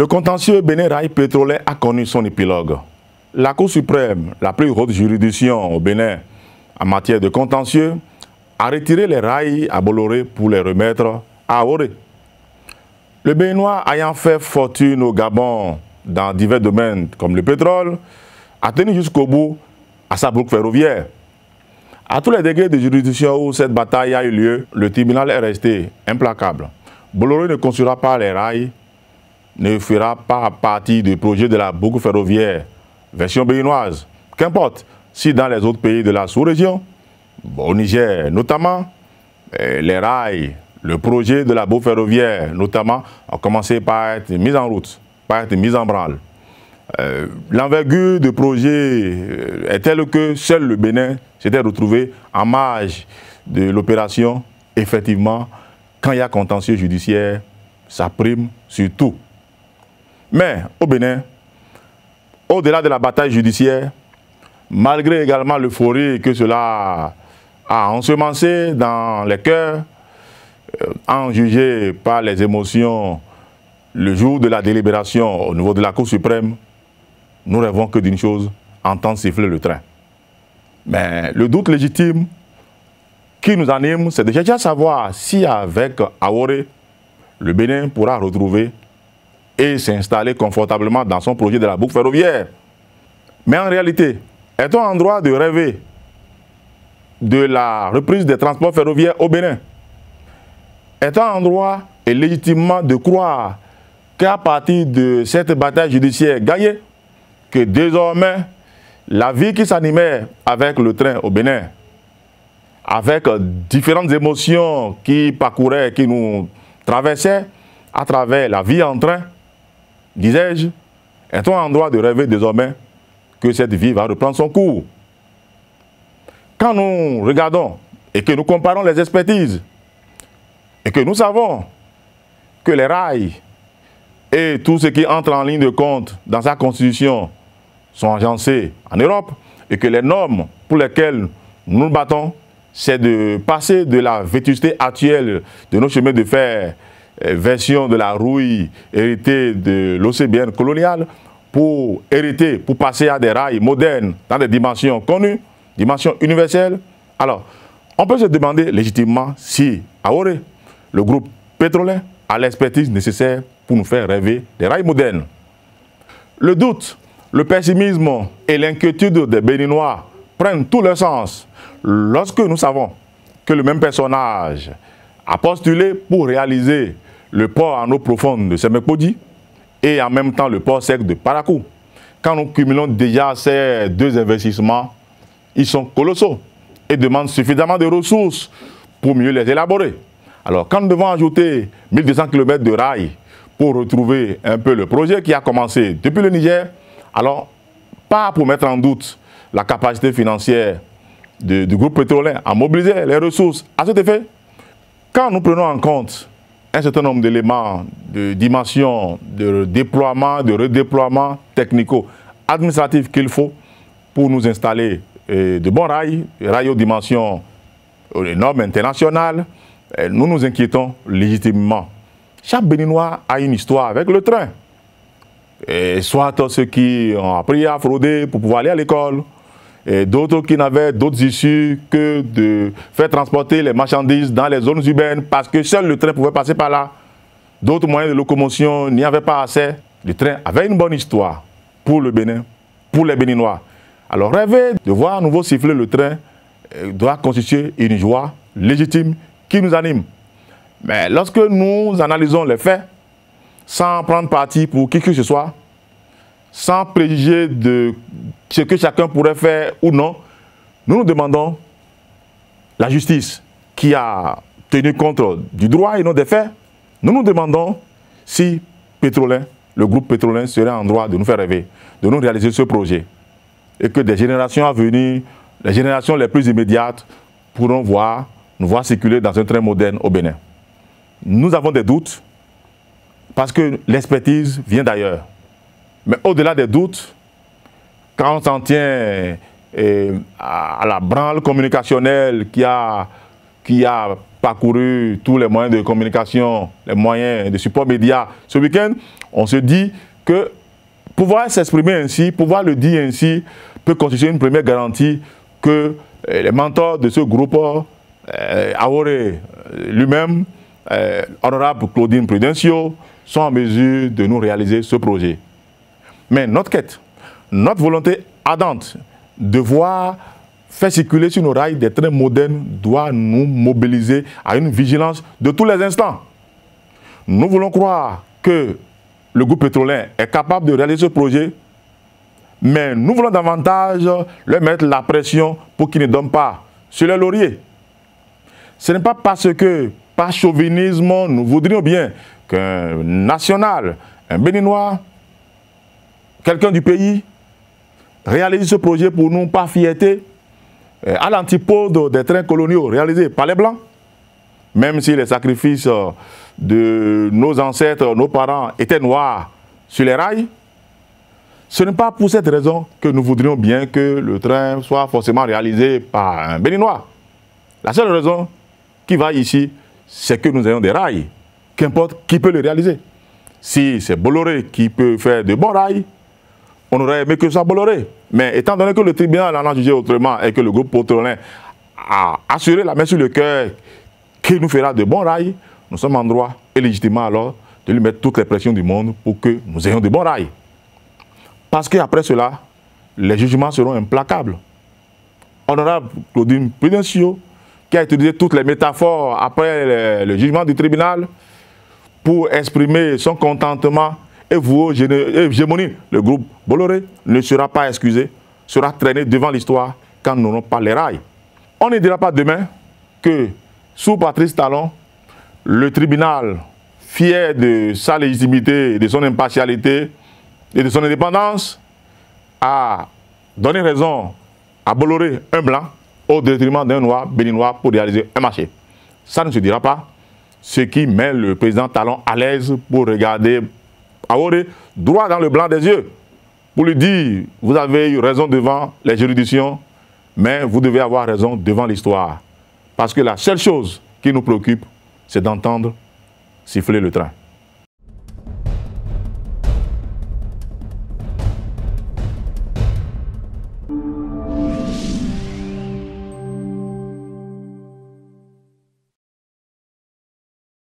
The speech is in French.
Le contentieux Bénin Rail pétrolier a connu son épilogue. La Cour suprême, la plus haute juridiction au Bénin en matière de contentieux, a retiré les rails à Bolloré pour les remettre à oré Le Béninois ayant fait fortune au Gabon dans divers domaines comme le pétrole, a tenu jusqu'au bout à sa boucle ferroviaire. À tous les degrés de juridiction où cette bataille a eu lieu, le tribunal est resté implacable. Bolloré ne construira pas les rails ne fera pas partie du projet de la boucle ferroviaire, version béninoise. Qu'importe si dans les autres pays de la sous-région, au Niger notamment, eh, les rails, le projet de la boucle ferroviaire notamment, a commencé par être mis en route, par être mis en branle. Euh, l'envergure du projet euh, est telle que seul le Bénin s'était retrouvé en marge de l'opération. Effectivement, quand il y a contentieux judiciaire, ça prime sur tout. Mais au Bénin, au-delà de la bataille judiciaire, malgré également l'euphorie que cela a ensemencé dans les cœurs, euh, en jugé par les émotions le jour de la délibération au niveau de la Cour suprême, nous rêvons que d'une chose, entendre siffler le train. Mais le doute légitime qui nous anime, c'est de savoir si avec Aoré, le Bénin pourra retrouver et s'installer confortablement dans son projet de la boucle ferroviaire. Mais en réalité, est-on en droit de rêver de la reprise des transports ferroviaires au Bénin Est-on en droit et légitimement de croire qu'à partir de cette bataille judiciaire gagnée, que désormais, la vie qui s'animait avec le train au Bénin, avec différentes émotions qui parcouraient, qui nous traversaient à travers la vie en train, disais-je, est-on en droit de rêver désormais que cette vie va reprendre son cours Quand nous regardons et que nous comparons les expertises, et que nous savons que les rails et tout ce qui entre en ligne de compte dans sa constitution sont agencés en Europe, et que les normes pour lesquelles nous nous battons, c'est de passer de la vétusté actuelle de nos chemins de fer euh, version de la rouille héritée de l'OCBN colonial pour hériter, pour passer à des rails modernes dans des dimensions connues, dimensions universelles. Alors, on peut se demander légitimement si Aoré, le groupe pétrolier, a l'expertise nécessaire pour nous faire rêver des rails modernes. Le doute, le pessimisme et l'inquiétude des Béninois prennent tout leur sens lorsque nous savons que le même personnage a postulé pour réaliser le port en eau profonde de Semekpodi et en même temps le port sec de Parakou. Quand nous cumulons déjà ces deux investissements, ils sont colossaux et demandent suffisamment de ressources pour mieux les élaborer. Alors quand nous devons ajouter 1200 km de rail pour retrouver un peu le projet qui a commencé depuis le Niger, alors pas pour mettre en doute la capacité financière du groupe pétrolier à mobiliser les ressources. À cet effet, quand nous prenons en compte un certain nombre d'éléments de dimension, de déploiement, de redéploiement technico administratif qu'il faut pour nous installer euh, de bons rails, rails aux dimensions normes internationales. Nous nous inquiétons légitimement. Chaque Béninois a une histoire avec le train. soit ceux qui ont appris à frauder pour pouvoir aller à l'école, d'autres qui n'avaient d'autres issues que de faire transporter les marchandises dans les zones urbaines parce que seul le train pouvait passer par là. D'autres moyens de locomotion n'y avaient pas assez. Le train avait une bonne histoire pour le Bénin, pour les Béninois. Alors rêver de voir à nouveau siffler le train euh, doit constituer une joie légitime qui nous anime. Mais lorsque nous analysons les faits, sans prendre parti pour qui que ce soit, sans préjuger de ce que chacun pourrait faire ou non, nous nous demandons la justice qui a tenu compte du droit et non des faits. Nous nous demandons si Pétrolin, le groupe Pétrolin serait en droit de nous faire rêver, de nous réaliser ce projet. Et que des générations à venir, les générations les plus immédiates, pourront voir, nous voir circuler dans un train moderne au Bénin. Nous avons des doutes parce que l'expertise vient d'ailleurs. Mais au-delà des doutes, quand on s'en tient eh, à la branle communicationnelle qui a, parcouru tous les moyens de communication, les moyens de support média ce week-end, on se dit que pouvoir s'exprimer ainsi, pouvoir le dire ainsi, peut constituer une première garantie que eh, les mentors de ce groupe, eh, euh, lui-même, honorable Claudine Prudencio, sont en mesure de nous réaliser ce projet. Mais notre quête, notre volonté ardente de voir faire circuler sur nos rails des trains modernes doit nous mobiliser à une vigilance de tous les instants. Nous voulons croire que le groupe pétrolier est capable de réaliser ce projet, mais nous voulons davantage leur mettre la pression pour qu'ils ne donnent pas sur les lauriers. Ce n'est pas parce que, par chauvinisme, nous voudrions bien qu'un national, un béninois, quelqu'un du pays réalise ce projet pour nous pas fierté, euh, à l'antipode des trains coloniaux réalisés par les Blancs, même si les sacrifices euh, de nos ancêtres, nos parents étaient noirs sur les rails, ce n'est pas pour cette raison que nous voudrions bien que le train soit forcément réalisé par un Béninois. La seule raison qui va ici, c'est que nous ayons des rails. Qu'importe qui peut le réaliser. Si c'est Bolloré qui peut faire de bons rails, on aurait aimé que ça Bolloré. Mais étant donné que le tribunal en a jugé autrement et que le groupe Potrolin a assuré la main sur le cœur qu'il nous fera de bons rails, nous sommes en droit et légitimement alors de lui mettre toutes les pressions du monde pour que nous ayons de bons rails. Parce qu'après cela, les jugements seront implacables. Honorable Claudine Prudencio, qui a utilisé toutes les métaphores après le jugement du tribunal pour exprimer son contentement et vous, hégémonie, oh, le groupe Bolloré ne sera pas excusé, sera traîné devant l'histoire quand nous n'aurons pas les rails. On ne dira pas demain que sous Patrice Talon, le tribunal, fier de sa légitimité, de son impartialité et de son indépendance, a donné raison à Bolloré, un blanc, au détriment d'un noir béninois pour réaliser un marché. Ça ne se dira pas, ce qui met le président Talon à l'aise pour regarder avoir droit dans le blanc des yeux pour lui dire, vous avez eu raison devant les juridictions, mais vous devez avoir raison devant l'histoire. Parce que la seule chose qui nous préoccupe, c'est d'entendre siffler le train.